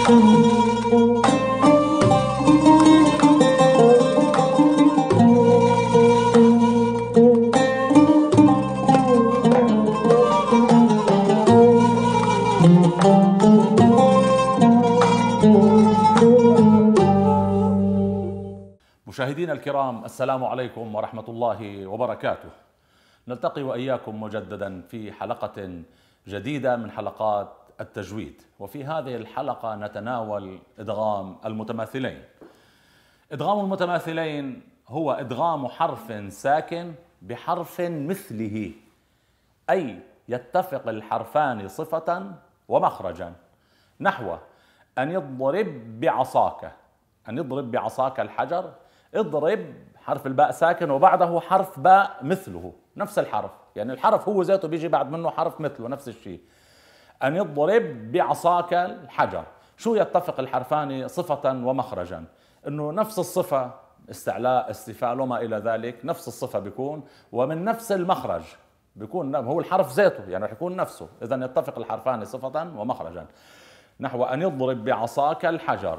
مشاهدينا الكرام السلام عليكم ورحمة الله وبركاته نلتقي وإياكم مجددا في حلقة جديدة من حلقات التجويد وفي هذه الحلقة نتناول إدغام المتماثلين إدغام المتماثلين هو إدغام حرف ساكن بحرف مثله أي يتفق الحرفان صفة ومخرجا نحو أن يضرب بعصاك أن يضرب بعصاك الحجر اضرب حرف الباء ساكن وبعده حرف باء مثله نفس الحرف يعني الحرف هو ذاته بيجي بعد منه حرف مثله نفس الشيء أن يضرب بعصاك الحجر شو يتفق الحرفان صفة ومخرجا أنه نفس الصفة استعلاء استفال وما إلى ذلك نفس الصفة بيكون ومن نفس المخرج بيكون هو الحرف ذاته يعني رح يكون نفسه إذا يتفق الحرفان صفة ومخرجا نحو أن يضرب بعصاك الحجر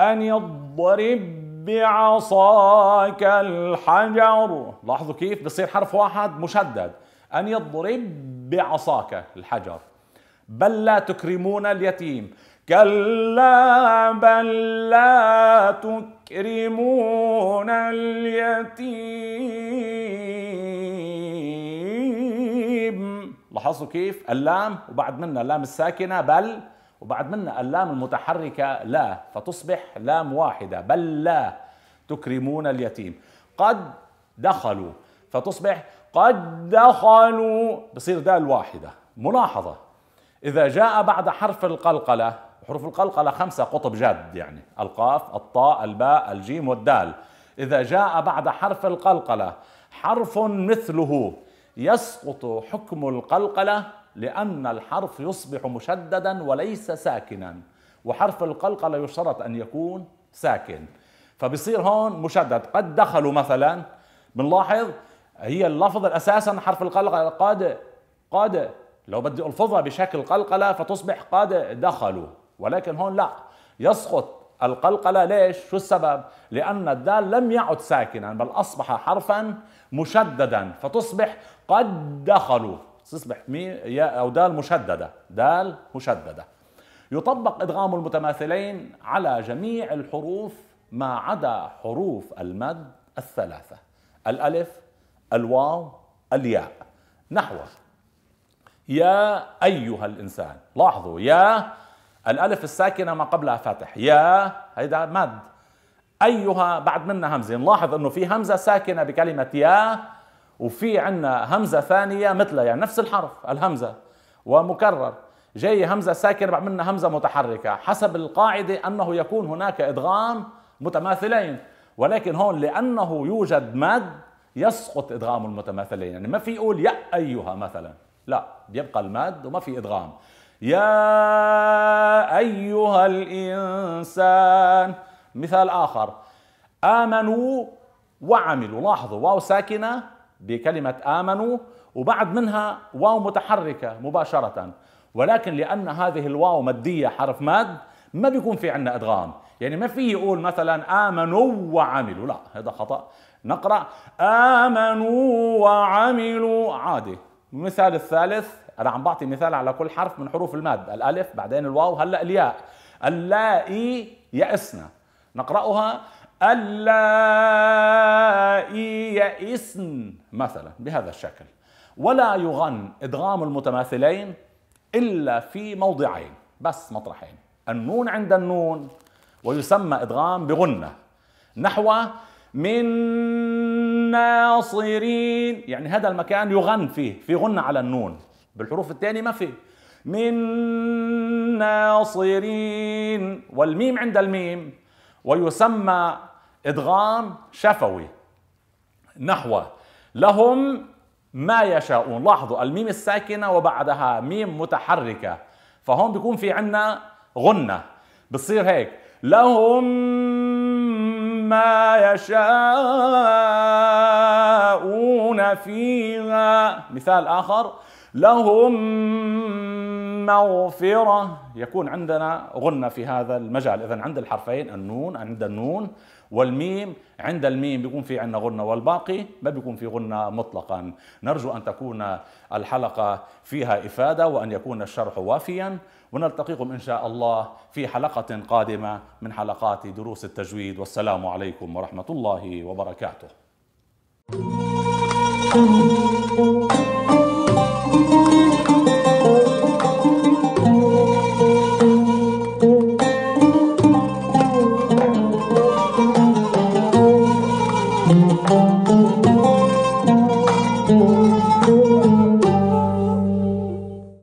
أن يضرب بعصاك الحجر لاحظوا كيف بصير حرف واحد مشدد أن يضرب بعصاك الحجر بل لا تكرمون اليتيم كلا بل لا تكرمون اليتيم لاحظتوا كيف اللام وبعد منها اللام الساكنة بل وبعد منها اللام المتحركة لا فتصبح لام واحدة بل لا تكرمون اليتيم قد دخلوا فتصبح قد دخلوا بصير دال واحدة ملاحظة إذا جاء بعد حرف القلقلة حروف القلقلة خمسة قطب جاد يعني القاف الطاء الباء الجيم والدال إذا جاء بعد حرف القلقلة حرف مثله يسقط حكم القلقلة لأن الحرف يصبح مشددا وليس ساكنا وحرف القلقلة يشترط أن يكون ساكن فبصير هون مشدد قد دخلوا مثلا بنلاحظ هي اللفظ أساسا حرف القلقلة قادئ قادئ لو بدي ألفظها بشكل قلقلة فتصبح قد دخلوا ولكن هون لا يسقط القلقلة ليش؟ شو السبب؟ لأن الدال لم يعد ساكنا بل أصبح حرفا مشددا فتصبح قد دخلوا تصبح مي يا أو دال مشددة دال مشددة يطبق إدغام المتماثلين على جميع الحروف ما عدا حروف المد الثلاثة الألف الواو الياء نحوه يا أيها الإنسان لاحظوا يا الألف الساكنة ما قبلها فاتح يا هيدا مد أيها بعد منا همزة نلاحظ أنه في همزة ساكنة بكلمة يا وفي عنا همزة ثانية مثلها يعني نفس الحرف الهمزة ومكرر جاي همزة ساكنة بعد منا همزة متحركة حسب القاعدة أنه يكون هناك إدغام متماثلين ولكن هون لأنه يوجد مد يسقط إدغام المتماثلين يعني ما في يقول يا أيها مثلاً لا بيبقى المد وما في إدغام يا أيها الإنسان مثال آخر آمنوا وعملوا لاحظوا واو ساكنة بكلمة آمنوا وبعد منها واو متحركة مباشرة ولكن لأن هذه الواو مادية حرف مد ما بيكون في عندنا إدغام يعني ما في يقول مثلا آمنوا وعملوا لا هذا خطأ نقرأ آمنوا وعملوا عادي المثال الثالث انا عم بعطي مثال على كل حرف من حروف الماده الالف بعدين الواو هلا الياء اللائي يئسنا نقراها اللائي يئسن مثلا بهذا الشكل ولا يغن ادغام المتماثلين الا في موضعين بس مطرحين النون عند النون ويسمى ادغام بغنه نحو من ناصرين يعني هذا المكان يغن فيه في غنة على النون بالحروف الثانية ما فيه من ناصرين والميم عند الميم ويسمى إدغام شفوي نحو لهم ما يشاءون لاحظوا الميم الساكنة وبعدها ميم متحركة فهون بيكون في عنا غنة بتصير هيك لهم ما يشاءون فيها مثال آخر لهم مغفرة يكون عندنا غنة في هذا المجال إذا عند الحرفين النون عند النون والميم عند الميم بيكون في عندنا غنة والباقي ما بيكون في غنة مطلقا نرجو أن تكون الحلقة فيها إفادة وأن يكون الشرح وافيا ونلتقيكم إن شاء الله في حلقة قادمة من حلقات دروس التجويد والسلام عليكم ورحمة الله وبركاته